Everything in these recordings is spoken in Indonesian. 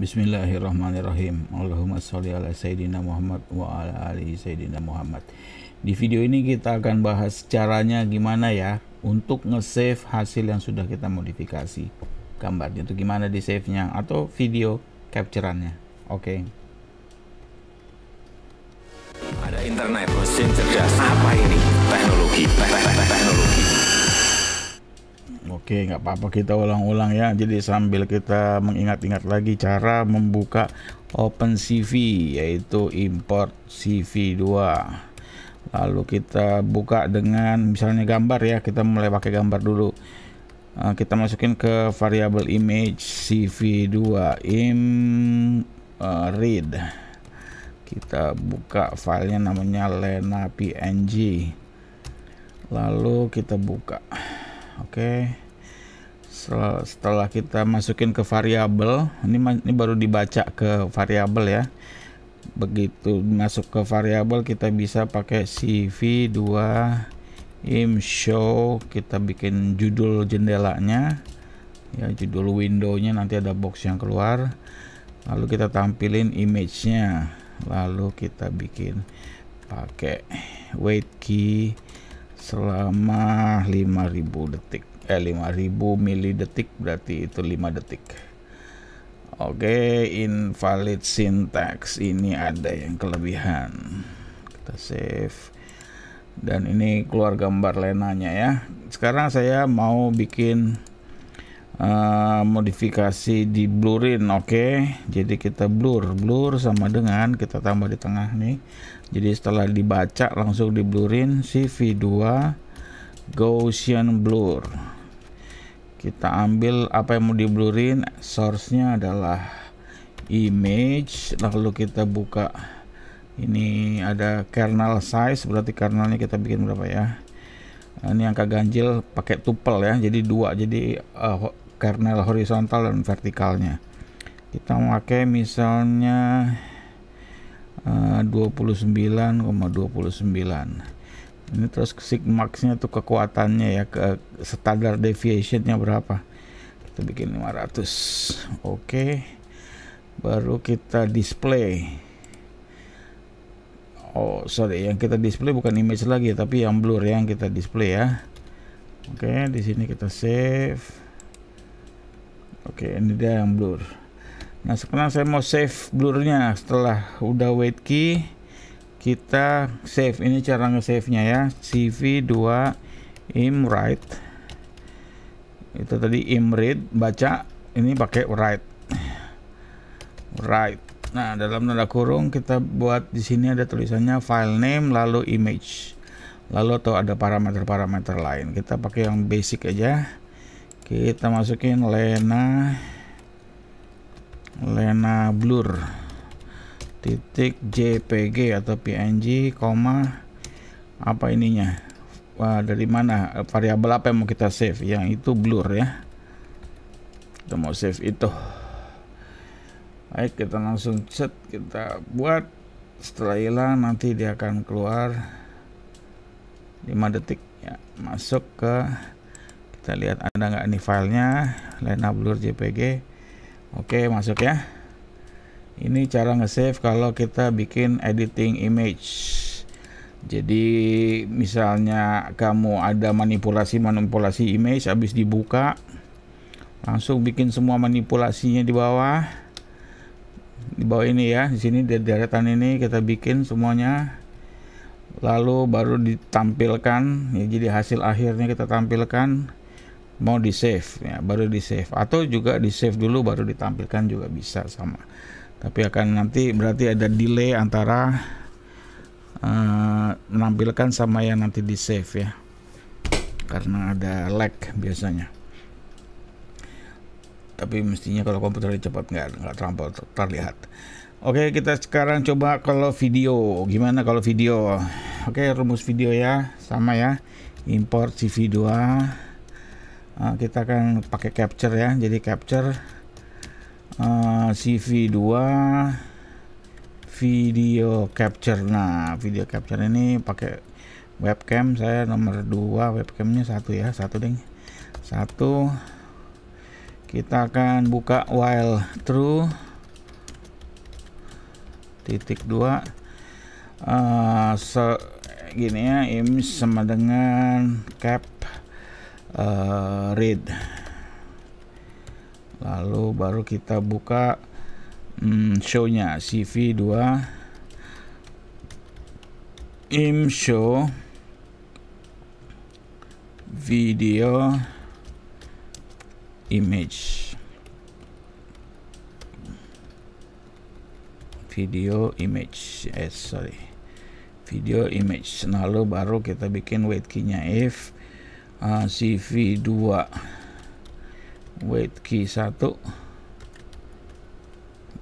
Bismillahirrahmanirrahim. Allahumma sholli ala sayyidina Muhammad wa ala ali sayyidina Muhammad. Di video ini kita akan bahas caranya gimana ya untuk nge-save hasil yang sudah kita modifikasi. Gambarnya itu gimana di save-nya atau video capture-annya. Oke. Okay. Ada internet mesin cerdas. Apa ini? Oke, nggak apa-apa kita ulang-ulang ya. Jadi sambil kita mengingat-ingat lagi cara membuka OpenCV yaitu import CV2. Lalu kita buka dengan misalnya gambar ya. Kita mulai pakai gambar dulu. Eh, kita masukin ke variabel image CV2 im eh, read. Kita buka filenya namanya lena png. Lalu kita buka. Oke. Okay setelah, kita masukin ke variabel ini ini baru dibaca ke variabel ya begitu masuk ke variabel kita bisa pakai cv2 im kita bikin judul jendelanya ya judul windownya nanti ada box yang keluar lalu kita tampilin image-nya lalu kita bikin pakai wait key selama 5000 detik eh 5000 mili detik berarti itu 5 detik oke okay, invalid syntax ini ada yang kelebihan kita save dan ini keluar gambar lenanya ya sekarang saya mau bikin uh, modifikasi di blurin oke okay? jadi kita blur blur sama dengan kita tambah di tengah nih jadi setelah dibaca langsung di blurin CV2 Gaussian blur kita ambil apa yang mau diblurin source-nya adalah image lalu kita buka ini ada kernel size berarti kernelnya kita bikin berapa ya ini angka ganjil pakai tupel ya jadi dua jadi uh, kernel horizontal dan vertikalnya kita pakai misalnya uh, 29,29 29 ini terus sigmaxnya tuh kekuatannya ya ke standar deviation nya berapa kita bikin 500 oke baru kita display oh sorry yang kita display bukan image lagi tapi yang blur ya, yang kita display ya oke di sini kita save oke ini dia yang blur nah sekarang saya mau save blurnya setelah udah wait key kita save ini cara nge-save nya ya cv2 imwrite itu tadi imread baca ini pakai write write nah dalam tanda kurung kita buat di sini ada tulisannya file name lalu image lalu atau ada parameter-parameter lain kita pakai yang basic aja kita masukin lena lena blur titik jpg atau png, koma apa ininya Wah, dari mana variabel apa yang mau kita save yang itu blur ya kita mau save itu baik kita langsung set kita buat setelah hilang nanti dia akan keluar 5 detik ya masuk ke kita lihat ada nggak ini filenya Lena blur jpg oke masuk ya ini cara nge-save kalau kita bikin editing image jadi misalnya kamu ada manipulasi-manipulasi image habis dibuka langsung bikin semua manipulasinya di bawah di bawah ini ya di sini di deretan ini kita bikin semuanya lalu baru ditampilkan ya jadi hasil akhirnya kita tampilkan mau di save ya baru di save atau juga di save dulu baru ditampilkan juga bisa sama tapi akan nanti berarti ada delay antara uh, menampilkan sama yang nanti di save ya karena ada lag biasanya tapi mestinya kalau komputer cepat nggak nggak terlampau terlihat oke kita sekarang coba kalau video gimana kalau video oke rumus video ya sama ya import cv2 eh, kita akan pakai capture ya jadi capture uh, ah, CV2 video capture nah video capture ini pakai webcam saya nomor 2 webcamnya satu ya satu ding satu kita akan buka while true titik dua uh, se gini ya image sama dengan cap uh, read lalu baru kita buka hmm, show-nya CV2 im show video image video image eh sorry video image nah, lalu baru kita bikin wait key nya if uh, ah, CV2 Wait key 1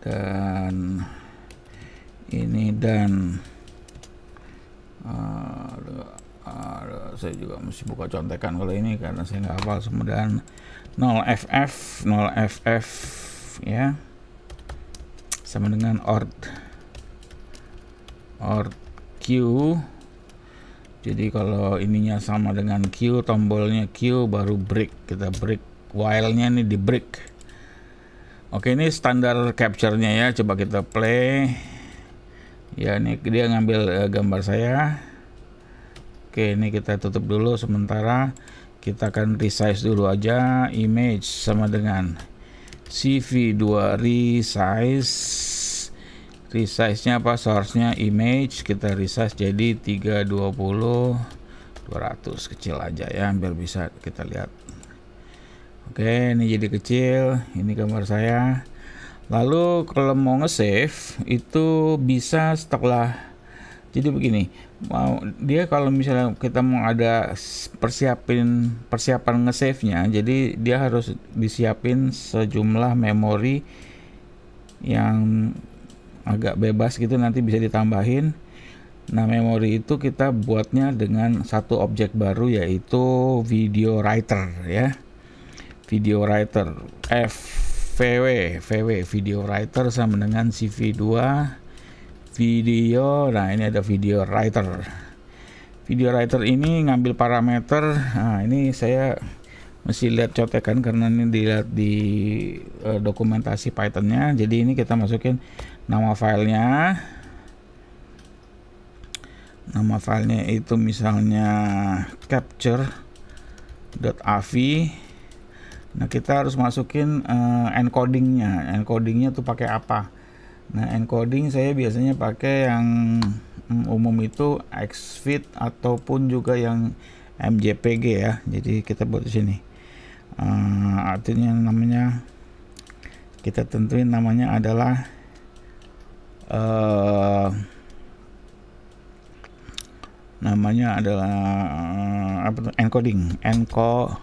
dan ini dan aduh, aduh, saya juga mesti buka contekan kalau ini karena saya nggak hafal kemudian 0ff 0ff ya sama dengan ord ord q jadi kalau ininya sama dengan Q tombolnya Q baru break kita break while-nya nih di break. Oke, ini standar capture-nya ya. Coba kita play. Ya, ini dia ngambil uh, gambar saya. Oke, ini kita tutup dulu sementara. Kita akan resize dulu aja image sama dengan CV2 resize. Resize-nya apa? Source-nya image kita resize jadi 320 200 kecil aja ya biar bisa kita lihat. Oke, ini jadi kecil, ini gambar saya. Lalu kalau mau nge-save itu bisa setelah jadi begini, mau dia kalau misalnya kita mau ada persiapin persiapan nge-save-nya, jadi dia harus disiapin sejumlah memori yang agak bebas gitu nanti bisa ditambahin. Nah, memori itu kita buatnya dengan satu objek baru yaitu video writer ya video writer FVW VW video writer sama dengan CV2 video nah ini ada video writer video writer ini ngambil parameter nah ini saya mesti lihat cotekan karena ini dilihat di uh, dokumentasi Pythonnya jadi ini kita masukin nama filenya nama filenya itu misalnya capture.avi Nah kita harus masukin uh, encodingnya, encodingnya tuh pakai apa? Nah encoding saya biasanya pakai yang mm, umum itu Xfit ataupun juga yang MJPG ya. Jadi kita buat di sini. Uh, artinya namanya kita tentuin namanya adalah uh, namanya adalah uh, apa tuh? encoding, enco,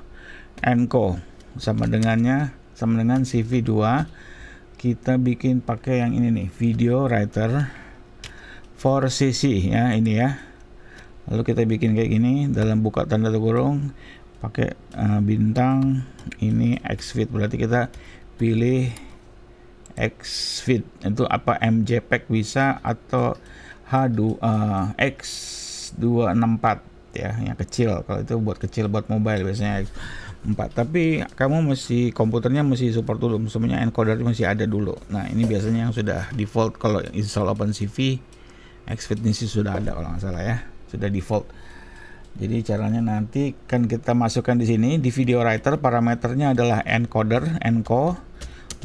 enco sama dengannya sama dengan CV2 kita bikin pakai yang ini nih video writer for CC ya ini ya lalu kita bikin kayak gini dalam buka tanda kurung pakai uh, bintang ini xfit berarti kita pilih xfit itu apa mjpeg bisa atau h2 uh, x264 ya yang kecil kalau itu buat kecil buat mobile biasanya 4 tapi kamu masih komputernya masih support dulu semuanya encoder masih ada dulu nah ini biasanya yang sudah default kalau install OpenCV Xfit ini sudah ada kalau nggak salah ya sudah default jadi caranya nanti kan kita masukkan di sini di video writer parameternya adalah encoder enco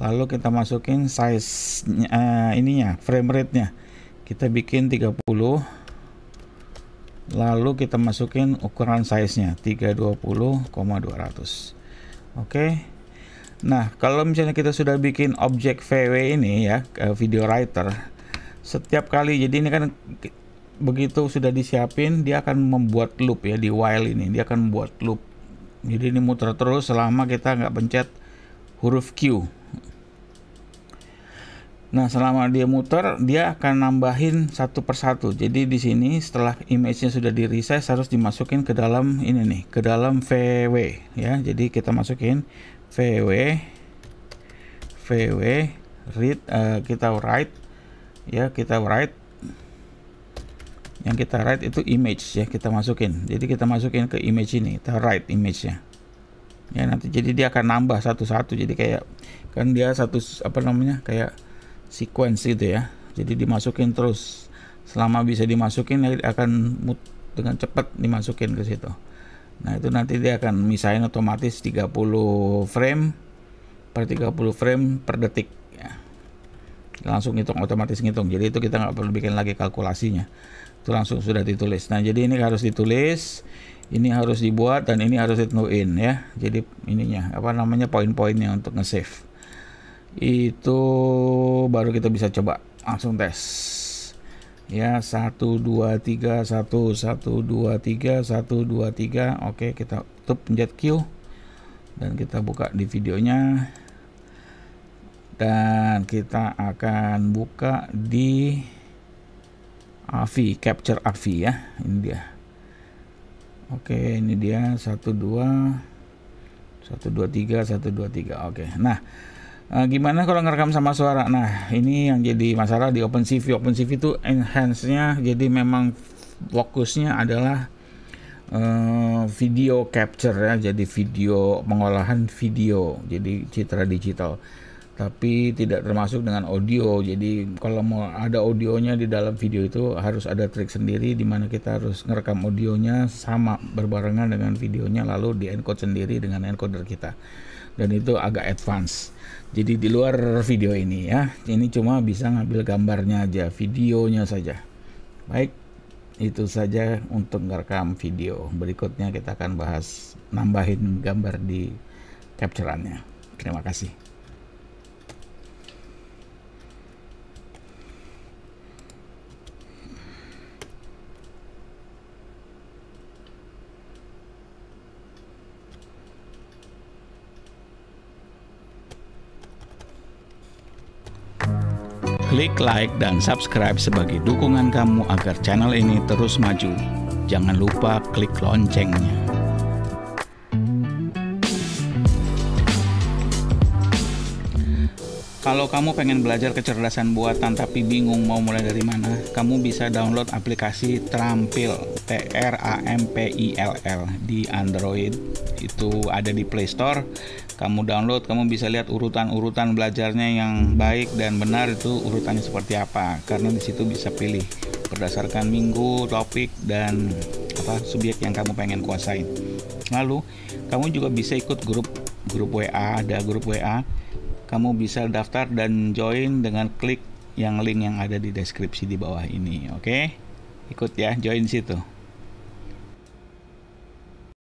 lalu kita masukin size uh, eh, ininya frame rate nya kita bikin 30 lalu kita masukin ukuran size nya 320,200 oke okay. nah kalau misalnya kita sudah bikin objek VW ini ya video writer setiap kali jadi ini kan begitu sudah disiapin dia akan membuat loop ya di while ini dia akan membuat loop jadi ini muter terus selama kita nggak pencet huruf Q Nah, selama dia muter, dia akan nambahin satu persatu. Jadi di sini setelah image-nya sudah di resize harus dimasukin ke dalam ini nih, ke dalam VW ya. Jadi kita masukin VW VW read uh, kita write ya, kita write yang kita write itu image ya, kita masukin. Jadi kita masukin ke image ini, kita write image-nya. Ya nanti jadi dia akan nambah satu-satu. Jadi kayak kan dia satu apa namanya? kayak sequence itu ya jadi dimasukin terus selama bisa dimasukin akan dengan cepat dimasukin ke situ nah itu nanti dia akan misalnya otomatis 30 frame per 30 frame per detik ya. langsung ngitung otomatis ngitung jadi itu kita nggak perlu bikin lagi kalkulasinya itu langsung sudah ditulis nah jadi ini harus ditulis ini harus dibuat dan ini harus ditentuin ya jadi ininya apa namanya poin-poinnya untuk nge-save itu baru kita bisa coba langsung tes ya 1 2 3 1 1 2 3 1 2 3 oke kita tutup pencet Q dan kita buka di videonya dan kita akan buka di AVI capture AVI ya ini dia oke ini dia 1 1 2 2 3 1 2 3 oke nah Uh, gimana kalau ngerekam sama suara? Nah, ini yang jadi masalah di OpenCV. OpenCV itu enhance-nya jadi memang fokusnya adalah uh, video capture ya, jadi video pengolahan video, jadi citra digital. Tapi tidak termasuk dengan audio. Jadi kalau mau ada audionya di dalam video itu harus ada trik sendiri di mana kita harus ngerekam audionya sama berbarengan dengan videonya lalu di encode sendiri dengan encoder kita dan itu agak advance. Jadi di luar video ini ya. Ini cuma bisa ngambil gambarnya aja, videonya saja. Baik, itu saja untuk merekam video. Berikutnya kita akan bahas nambahin gambar di capturannya. Terima kasih. Klik like dan subscribe sebagai dukungan kamu agar channel ini terus maju. Jangan lupa klik loncengnya. Kalau kamu pengen belajar kecerdasan buatan tapi bingung mau mulai dari mana, kamu bisa download aplikasi Trampil, T R A M P I L L di Android. Itu ada di Play Store. Kamu download, kamu bisa lihat urutan-urutan belajarnya yang baik dan benar itu urutannya seperti apa. Karena di situ bisa pilih berdasarkan minggu, topik dan apa subjek yang kamu pengen kuasain. Lalu, kamu juga bisa ikut grup grup WA, ada grup WA kamu bisa daftar dan join dengan klik yang link yang ada di deskripsi di bawah ini. Oke, okay? ikut ya, join situ.